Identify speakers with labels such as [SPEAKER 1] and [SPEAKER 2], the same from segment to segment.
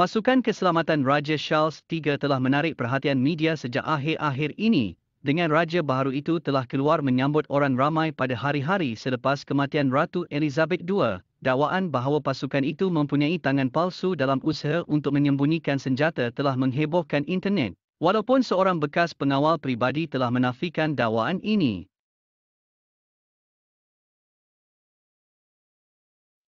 [SPEAKER 1] Pasukan Keselamatan Raja Charles III telah menarik perhatian media sejak akhir-akhir ini dengan raja baru itu telah keluar menyambut orang ramai pada hari-hari selepas kematian Ratu Elizabeth II. Dakwaan bahawa pasukan itu mempunyai tangan palsu dalam usaha untuk menyembunyikan senjata telah menghebohkan internet. Walaupun seorang bekas pengawal pribadi telah menafikan dakwaan ini.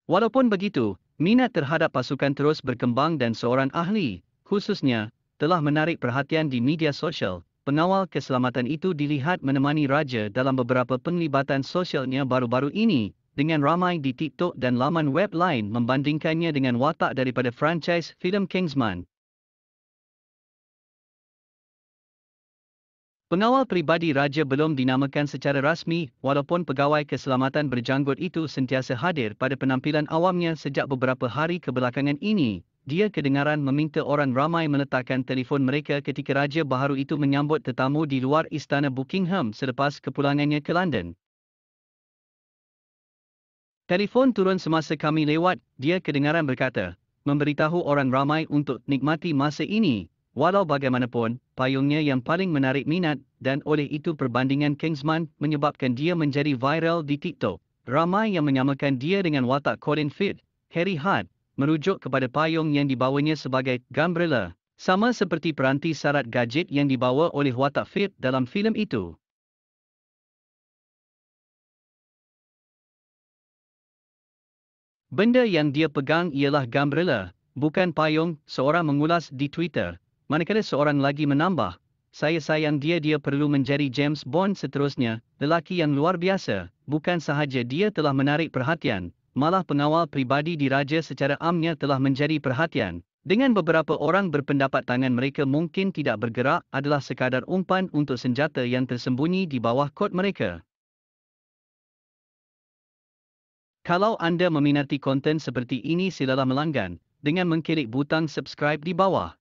[SPEAKER 1] Walaupun begitu, Minat terhadap pasukan terus berkembang dan seorang ahli, khususnya, telah menarik perhatian di media sosial. Pengawal keselamatan itu dilihat menemani raja dalam beberapa penglibatan sosialnya baru-baru ini, dengan ramai di TikTok dan laman web lain membandingkannya dengan watak daripada franchise filem Kingsman, Pengawal peribadi raja belum dinamakan secara rasmi walaupun pegawai keselamatan berjanggut itu sentiasa hadir pada penampilan awamnya sejak beberapa hari kebelakangan ini. Dia kedengaran meminta orang ramai meletakkan telefon mereka ketika raja baharu itu menyambut tetamu di luar istana Buckingham selepas kepulangannya ke London. Telefon turun semasa kami lewat, dia kedengaran berkata, memberitahu orang ramai untuk nikmati masa ini Walau bagaimanapun, payungnya yang paling menarik minat dan oleh itu perbandingan Kingsman menyebabkan dia menjadi viral di TikTok. Ramai yang menyamakan dia dengan watak Colin Firth, Harry Hart, merujuk kepada payung yang dibawanya sebagai Gambrella, sama seperti peranti sarat gadget yang dibawa oleh watak Firth dalam filem itu. Benda yang dia pegang ialah Gambrella, bukan payung, seorang mengulas di Twitter. Manakala seorang lagi menambah, saya sayang dia dia perlu menjadi James Bond seterusnya, lelaki yang luar biasa, bukan sahaja dia telah menarik perhatian, malah pengawal pribadi diraja secara amnya telah menjadi perhatian. Dengan beberapa orang berpendapat tangan mereka mungkin tidak bergerak adalah sekadar umpan untuk senjata yang tersembunyi di bawah kot mereka. Kalau anda meminati konten seperti ini silalah melanggan dengan mengklik butang subscribe di bawah.